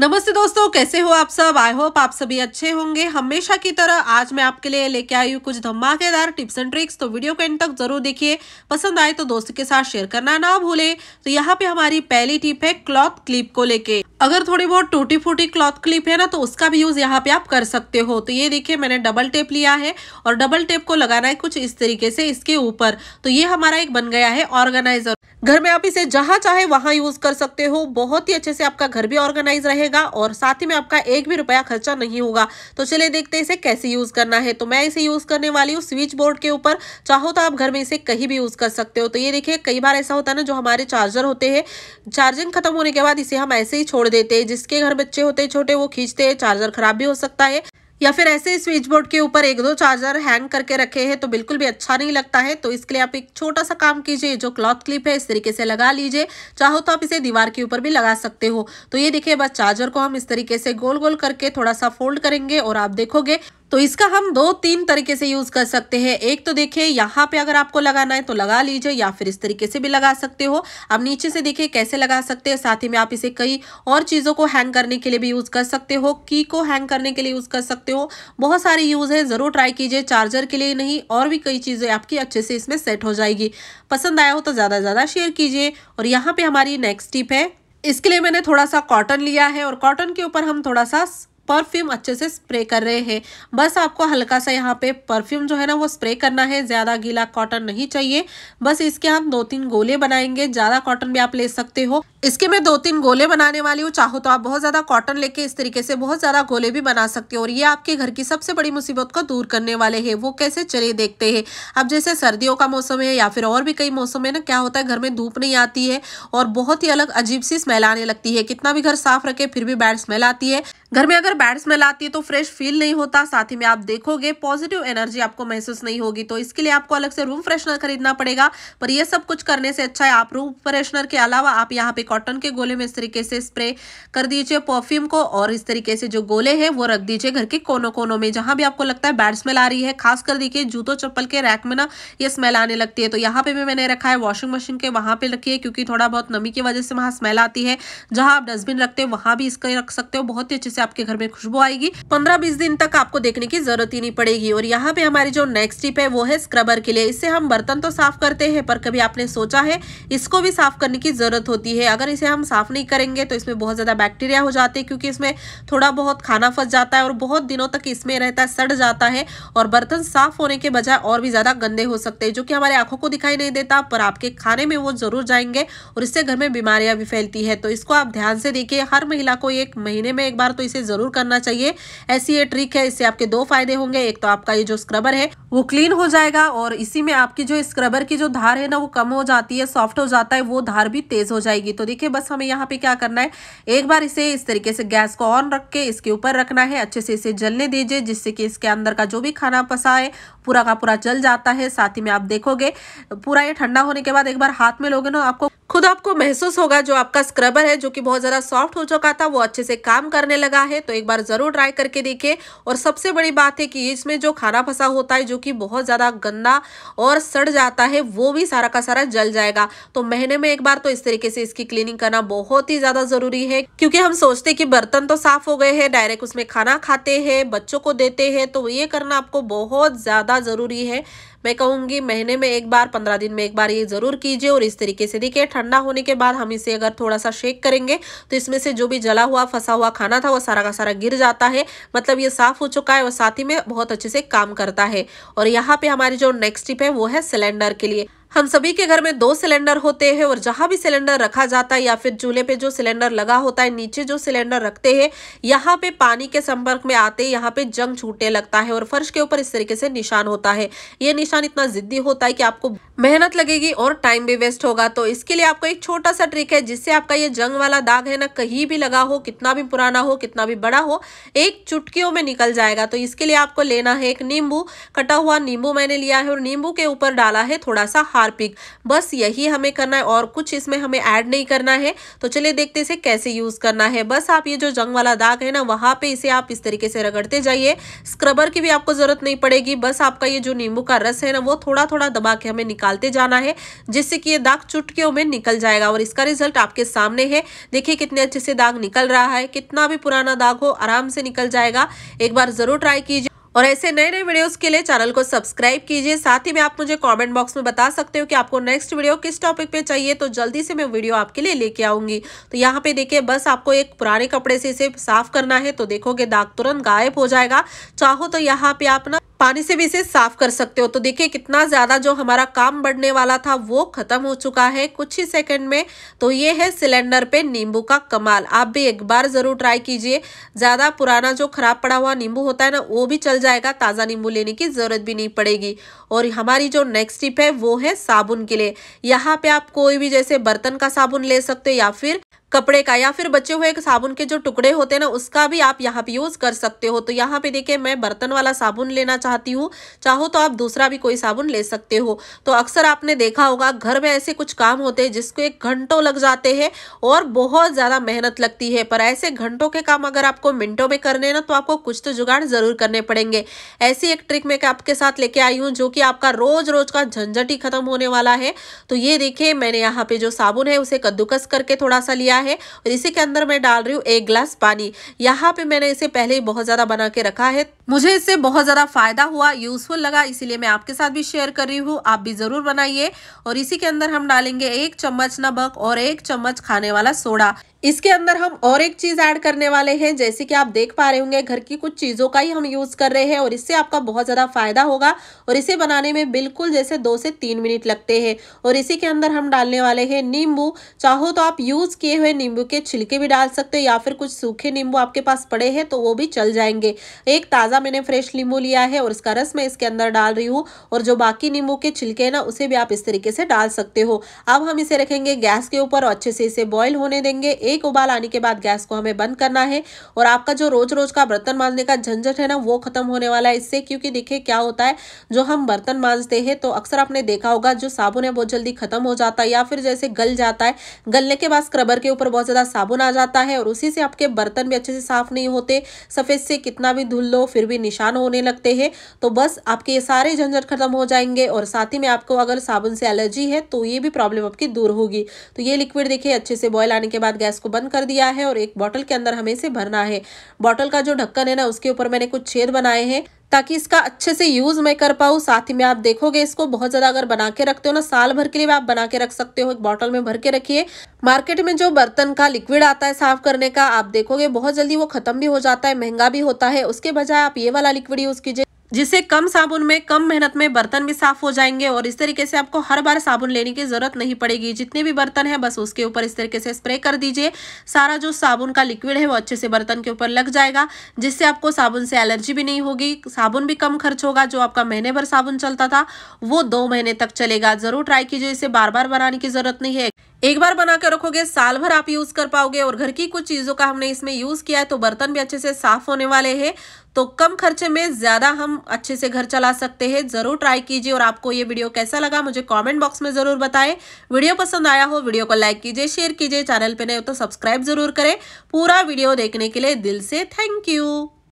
नमस्ते दोस्तों कैसे हो आप सब आई होप आप सभी अच्छे होंगे हमेशा की तरह आज मैं आपके लिए लेके आई हूँ कुछ धमाकेदार टिप्स एंड ट्रिक्स तो वीडियो को एंड तक जरूर देखिए पसंद आए तो दोस्तों के साथ शेयर करना ना भूले तो यहाँ पे हमारी पहली टिप है क्लॉथ क्लिप को लेके अगर थोड़ी बहुत टूटी फूटी क्लॉथ क्लिप है ना तो उसका भी यूज़ यहाँ पे आप कर सकते हो तो ये देखिए मैंने डबल टेप लिया है और डबल टेप को लगाना है कुछ इस तरीके से इसके ऊपर तो ये हमारा एक बन गया है ऑर्गेनाइजर घर में आप इसे जहाँ चाहे वहाँ यूज़ कर सकते हो बहुत ही अच्छे से आपका घर भी ऑर्गेनाइज रहेगा और साथ ही में आपका एक भी रुपया खर्चा नहीं होगा तो चलिए देखते हैं इसे कैसे यूज़ करना है तो मैं इसे यूज़ करने वाली हूँ स्विच बोर्ड के ऊपर चाहो तो आप घर में इसे कहीं भी यूज़ कर सकते हो तो ये देखिए कई बार ऐसा होता है ना जो हमारे चार्जर होते हैं चार्जिंग खत्म होने के बाद इसे हम ऐसे ही छोड़ देते हैं जिसके घर बच्चे होते छोटे वो खींचते चार्जर खराब भी हो सकता है या फिर ऐसे स्विच बोर्ड के ऊपर एक दो चार्जर हैंग करके रखे हैं तो बिल्कुल भी अच्छा नहीं लगता है तो इसके लिए आप एक छोटा सा काम कीजिए जो क्लॉथ क्लिप है इस तरीके से लगा लीजिए चाहो तो आप इसे दीवार के ऊपर भी लगा सकते हो तो ये देखिए बस चार्जर को हम इस तरीके से गोल गोल करके थोड़ा सा फोल्ड करेंगे और आप देखोगे तो इसका हम दो तीन तरीके से यूज़ कर सकते हैं एक तो देखिए यहाँ पे अगर आपको लगाना है तो लगा लीजिए या फिर इस तरीके से भी लगा सकते हो आप नीचे से देखिए कैसे लगा सकते हैं साथ ही में आप इसे कई और चीज़ों को हैंग करने के लिए भी यूज़ कर सकते हो की को हैंग करने के लिए यूज़ कर सकते हो बहुत सारे यूज़ है ज़रूर ट्राई कीजिए चार्जर के लिए नहीं और भी कई चीज़ें आपकी अच्छे से इसमें सेट हो जाएगी पसंद आया हो तो ज़्यादा से ज़्यादा शेयर कीजिए और यहाँ पर हमारी नेक्स्ट टिप है इसके लिए मैंने थोड़ा सा कॉटन लिया है और कॉटन के ऊपर हम थोड़ा सा परफ्यूम अच्छे से स्प्रे कर रहे हैं बस आपको हल्का सा यहाँ पे परफ्यूम जो है ना वो स्प्रे करना है ज़्यादा गीला कॉटन नहीं चाहिए बस इसके हम दो तीन गोले बनाएंगे ज़्यादा कॉटन भी आप ले सकते हो इसके मैं दो तीन गोले बनाने वाली हूँ चाहो तो आप बहुत ज़्यादा कॉटन लेके इस तरीके से बहुत ज़्यादा गोले भी बना सकते हो और ये आपके घर की सबसे बड़ी मुसीबत को दूर करने वाले हैं वो कैसे चले देखते हैं अब जैसे सर्दियों का मौसम है या फिर और भी कई मौसम है ना क्या होता है घर में धूप नहीं आती है और बहुत ही अलग अजीब सी स्मेल आने लगती है कितना भी घर साफ रखे फिर भी बैड स्मेल आती है घर में अगर बैड स्मेल आती है तो फ्रेश फील नहीं होता साथ ही में आप देखोगे पॉजिटिव एनर्जी आपको महसूस नहीं होगी तो इसके लिए आपको अलग से रूम फ्रेशनर खरीदना पड़ेगा पर यह सब कुछ करने से अच्छा है आप रूम फ्रेशनर के अलावा आप यहाँ पे कॉटन के गोले में इस तरीके से स्प्रे कर दीजिए परफ्यूम को और इस तरीके से जो गोले हैं वो रख दीजिए घर के कोनों कोनों में जहाँ भी आपको लगता है बैड स्मेल आ रही है खास कर देखिए जूतों चप्पल के रैक में ना ये स्मेल आने लगती है तो यहाँ पे भी मैंने रखा है वॉशिंग मशीन के वहाँ पे रखिए क्योंकि थोड़ा बहुत नमी की वजह से वहाँ स्मेल आती है जहाँ आप डस्टबिन रखते हो वहाँ भी इसका रख सकते हो बहुत ही अच्छे से आपके घर में खुशबू आएगी पंद्रह बीस दिन तक आपको देखने की जरूरत ही नहीं पड़ेगी और यहाँ पे हमारी जो नेक्स्ट टिप है वो है स्क्रबर के लिए इससे हम बर्तन तो साफ करते हैं पर कभी आपने सोचा है इसको भी साफ करने की जरूरत होती है अगर इसे हम साफ नहीं करेंगे तो इसमें बहुत ज्यादा बैक्टीरिया हो जाते हैं क्योंकि इसमें थोड़ा बहुत खाना फंस जाता है और बहुत दिनों तक इसमें रहता है सड़ जाता है और बर्तन साफ होने के बजाय और भी ज्यादा गंदे हो सकते हैं जो कि हमारे आंखों को दिखाई नहीं देता पर आपके खाने में वो जरूर जाएंगे और इससे घर में बीमारियां भी फैलती है तो इसको आप ध्यान से देखिए हर महिला को एक महीने में एक बार तो तो इसे ज़रूर करना चाहिए ऐसी ये ट्रिक है इससे आपके दो फायदे होंगे एक तो आपका ये जो स्क्रबर है वो क्लीन हो जाएगा और इसी में आपकी जो स्क्रबर की जो धार है ना वो कम हो जाती है सॉफ्ट हो जाता है वो धार भी तेज़ हो जाएगी तो देखिये बस हमें यहाँ पे क्या करना है एक बार इसे इस तरीके से गैस को ऑन रख के इसके ऊपर रखना है अच्छे से इसे जलने दीजिए जिससे कि इसके अंदर का जो भी खाना पसा है पूरा का पूरा जल जाता है साथ ही में आप देखोगे पूरा ये ठंडा होने के बाद एक बार हाथ में लोगे ना आपको खुद आपको महसूस होगा जो आपका स्क्रबर है जो कि बहुत ज़्यादा सॉफ्ट हो चुका था वो अच्छे से काम करने लगा लगा है तो एक बार ज़रूर ट्राई करके देखे और सबसे बड़ी बात है कि इसमें जो खाना फंसा होता है जो कि बहुत ज़्यादा गंदा और सड़ जाता है वो भी सारा का सारा जल जाएगा तो महीने में एक बार तो इस तरीके से इसकी क्लीनिंग करना बहुत ही ज़्यादा ज़रूरी है क्योंकि हम सोचते कि बर्तन तो साफ हो गए हैं डायरेक्ट उसमें खाना खाते हैं बच्चों को देते हैं तो ये करना आपको बहुत ज़्यादा ज़रूरी है मैं कहूंगी महीने में एक बार पंद्रह दिन में एक बार ये ज़रूर कीजिए और इस तरीके से देखिए ठंडा होने के बाद हम इसे अगर थोड़ा सा शेक करेंगे तो इसमें से जो भी जला हुआ फंसा हुआ खाना था वो सारा का सारा गिर जाता है मतलब ये साफ़ हो चुका है और साथ ही में बहुत अच्छे से काम करता है और यहाँ पे हमारी जो नेक्स्ट टिप है वो है सिलेंडर के लिए हम सभी के घर में दो सिलेंडर होते हैं और जहाँ भी सिलेंडर रखा जाता है या फिर चूल्हे पे जो सिलेंडर लगा होता है नीचे जो सिलेंडर रखते हैं यहाँ पे पानी के संपर्क में आते यहाँ पे जंग छूटने लगता है और फर्श के ऊपर इस तरीके से निशान होता है ये निशान इतना जिद्दी होता है कि आपको मेहनत लगेगी और टाइम भी वेस्ट होगा तो इसके लिए आपको एक छोटा सा ट्रिक है जिससे आपका ये जंग वाला दाग है ना कहीं भी लगा हो कितना भी पुराना हो कितना भी बड़ा हो एक चुटकियों में निकल जाएगा तो इसके लिए आपको लेना है एक नींबू कटा हुआ नींबू मैंने लिया है और नींबू के ऊपर डाला है थोड़ा सा हाथ हार्पिक बस यही हमें करना है और कुछ इसमें हमें ऐड नहीं करना है तो चलिए देखते इसे कैसे यूज़ करना है बस आप ये जो जंग वाला दाग है ना वहाँ पे इसे आप इस तरीके से रगड़ते जाइए स्क्रबर की भी आपको ज़रूरत नहीं पड़ेगी बस आपका ये जो नींबू का रस है ना वो थोड़ा थोड़ा दबा के हमें निकालते जाना है जिससे कि ये दाग चुटकियों में निकल जाएगा और इसका रिजल्ट आपके सामने है देखिए कितने अच्छे से दाग निकल रहा है कितना भी पुराना दाग हो आराम से निकल जाएगा एक बार ज़रूर ट्राई कीजिए और ऐसे नए नए वीडियोस के लिए चैनल को सब्सक्राइब कीजिए साथ ही में आप मुझे कमेंट बॉक्स में बता सकते हो कि आपको नेक्स्ट वीडियो किस टॉपिक पे चाहिए तो जल्दी से मैं वीडियो आपके लिए लेके आऊंगी तो यहाँ पे देखिए बस आपको एक पुराने कपड़े से इसे साफ करना है तो देखोगे दाग तुरंत गायब हो जाएगा चाहो तो यहाँ पे आप ना पानी से भी इसे साफ कर सकते हो तो देखिए कितना ज़्यादा जो हमारा काम बढ़ने वाला था वो ख़त्म हो चुका है कुछ ही सेकंड में तो ये है सिलेंडर पे नींबू का कमाल आप भी एक बार ज़रूर ट्राई कीजिए ज़्यादा पुराना जो ख़राब पड़ा हुआ नींबू होता है ना वो भी चल जाएगा ताज़ा नींबू लेने की ज़रूरत भी नहीं पड़ेगी और हमारी जो नेक्स्ट टिप है वो है साबुन के लिए यहाँ पर आप कोई भी जैसे बर्तन का साबुन ले सकते हो या फिर कपड़े का या फिर बचे हुए साबुन के जो टुकड़े होते हैं ना उसका भी आप यहाँ पे यूज़ कर सकते हो तो यहाँ पे देखिए मैं बर्तन वाला साबुन लेना चाहती हूँ चाहो तो आप दूसरा भी कोई साबुन ले सकते हो तो अक्सर आपने देखा होगा घर में ऐसे कुछ काम होते हैं जिसको एक घंटों लग जाते हैं और बहुत ज़्यादा मेहनत लगती है पर ऐसे घंटों के काम अगर आपको मिनटों में करने ना तो आपको कुछ तो जुगाड़ ज़रूर करने पड़ेंगे ऐसी एक ट्रिक मैं आपके साथ लेके आई हूँ जो कि आपका रोज़ रोज़ का झंझट ही खत्म होने वाला है तो ये देखिए मैंने यहाँ पे जो साबुन है उसे कद्दूकस करके थोड़ा सा लिया है और इसी के अंदर मैं डाल रही हूँ एक ग्लास पानी यहाँ पे मैंने इसे पहले ही बहुत ज़्यादा बना के रखा है मुझे इससे बहुत ज़्यादा फायदा हुआ यूजफुल लगा इसीलिए मैं आपके साथ भी शेयर कर रही हूँ आप भी ज़रूर बनाइए और इसी के अंदर हम डालेंगे एक चम्मच नमक और एक चम्मच खाने वाला सोडा इसके अंदर हम और एक चीज़ ऐड करने वाले हैं जैसे कि आप देख पा रहे होंगे घर की कुछ चीज़ों का ही हम यूज़ कर रहे हैं और इससे आपका बहुत ज़्यादा फायदा होगा और इसे बनाने में बिल्कुल जैसे दो से तीन मिनट लगते हैं और इसी के अंदर हम डालने वाले हैं नींबू चाहो तो आप यूज़ किए हुए नींबू के छिलके भी डाल सकते हैं या फिर कुछ सूखे नींबू आपके पास पड़े हैं तो वो भी चल जाएंगे एक ताज़ा मैंने फ्रेश नींबू लिया है और इसका रस मैं इसके अंदर डाल रही हूँ और जो बाकी नींबू के छिलके हैं ना उसे भी आप इस तरीके से डाल सकते हो अब हम इसे रखेंगे गैस के ऊपर और अच्छे से इसे बॉयल होने देंगे एक उबाल आने के बाद गैस को हमें बंद करना है और आपका जो रोज रोज का बर्तन मांजने का झंझट है ना वो खत्म होने वाला है इससे क्योंकि देखिए क्या होता है जो हम बर्तन मांजते हैं तो अक्सर आपने देखा होगा जो साबुन है बहुत जल्दी खत्म हो जाता है या फिर जैसे गल जाता है गलने के बाद स्क्रबर के ऊपर बहुत ज़्यादा साबुन आ जाता है और उसी से आपके बर्तन भी अच्छे से साफ नहीं होते सफ़ेद से कितना भी धुल लो फिर भी निशान होने लगते हैं तो बस आपके ये सारे झंझट खत्म हो जाएंगे और साथ ही में आपको अगर साबुन से एलर्जी है तो ये भी प्रॉब्लम आपकी दूर होगी तो ये लिक्विड देखिए अच्छे से बॉयल आने के बाद गैस को बंद कर दिया है और एक बॉटल के अंदर हमें इसे भरना है बॉटल का जो ढक्कन है ना उसके ऊपर मैंने कुछ छेद बनाए हैं ताकि इसका अच्छे से यूज़ मैं कर पाऊँ साथ ही में आप देखोगे इसको बहुत ज़्यादा अगर बना के रखते हो ना साल भर के लिए आप बना के रख सकते हो एक बॉटल में भर के रखिए मार्केट में जो बर्तन का लिक्विड आता है साफ करने का आप देखोगे बहुत जल्दी वो खत्म भी हो जाता है महंगा भी होता है उसके बजाय आप ये वाला लिक्विड यूज़ कीजिए जिससे कम साबुन में कम मेहनत में बर्तन भी साफ हो जाएंगे और इस तरीके से आपको हर बार साबुन लेने की ज़रूरत नहीं पड़ेगी जितने भी बर्तन है बस उसके ऊपर इस तरीके से स्प्रे कर दीजिए सारा जो साबुन का लिक्विड है वो अच्छे से बर्तन के ऊपर लग जाएगा जिससे आपको साबुन से एलर्जी भी नहीं होगी साबुन भी कम खर्च होगा जो आपका महीने भर साबुन चलता था वो दो महीने तक चलेगा ज़रूर ट्राई कीजिए इसे बार बार बनाने की ज़रूरत नहीं है एक बार बनाकर रखोगे साल भर आप यूज़ कर पाओगे और घर की कुछ चीज़ों का हमने इसमें यूज़ किया है तो बर्तन भी अच्छे से साफ़ होने वाले हैं तो कम खर्चे में ज़्यादा हम अच्छे से घर चला सकते हैं ज़रूर ट्राई कीजिए और आपको ये वीडियो कैसा लगा मुझे कमेंट बॉक्स में ज़रूर बताएं वीडियो पसंद आया हो वीडियो को लाइक कीजिए शेयर कीजिए चैनल पर नहीं हो तो सब्सक्राइब ज़रूर करें पूरा वीडियो देखने के लिए दिल से थैंक यू